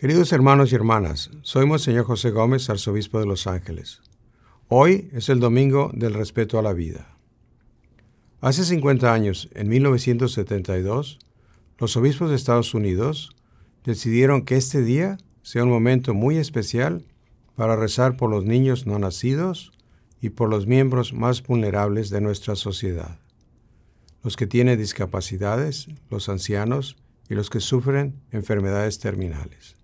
Queridos hermanos y hermanas, soy Monseñor José Gómez, arzobispo de Los Ángeles. Hoy es el domingo del respeto a la vida. Hace 50 años, en 1972, los obispos de Estados Unidos decidieron que este día sea un momento muy especial para rezar por los niños no nacidos y por los miembros más vulnerables de nuestra sociedad, los que tienen discapacidades, los ancianos y los que sufren enfermedades terminales.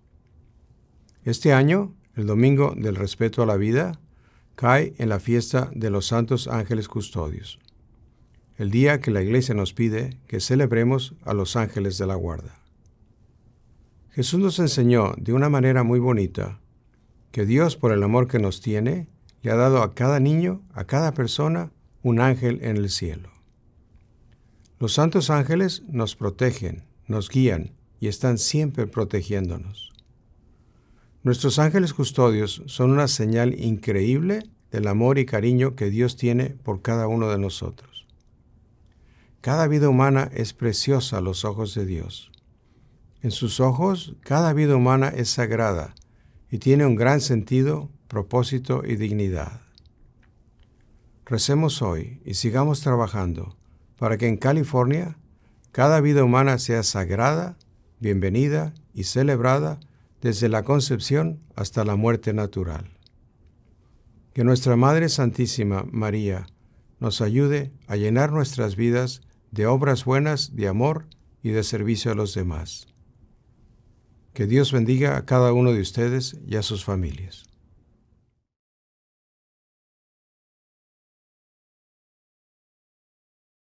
Este año, el Domingo del Respeto a la Vida, cae en la fiesta de los Santos Ángeles Custodios, el día que la Iglesia nos pide que celebremos a los ángeles de la guarda. Jesús nos enseñó de una manera muy bonita que Dios, por el amor que nos tiene, le ha dado a cada niño, a cada persona, un ángel en el cielo. Los santos ángeles nos protegen, nos guían y están siempre protegiéndonos. Nuestros ángeles custodios son una señal increíble del amor y cariño que Dios tiene por cada uno de nosotros. Cada vida humana es preciosa a los ojos de Dios. En sus ojos, cada vida humana es sagrada y tiene un gran sentido, propósito y dignidad. Recemos hoy y sigamos trabajando para que en California cada vida humana sea sagrada, bienvenida y celebrada desde la concepción hasta la muerte natural. Que nuestra Madre Santísima María nos ayude a llenar nuestras vidas de obras buenas, de amor y de servicio a los demás. Que Dios bendiga a cada uno de ustedes y a sus familias.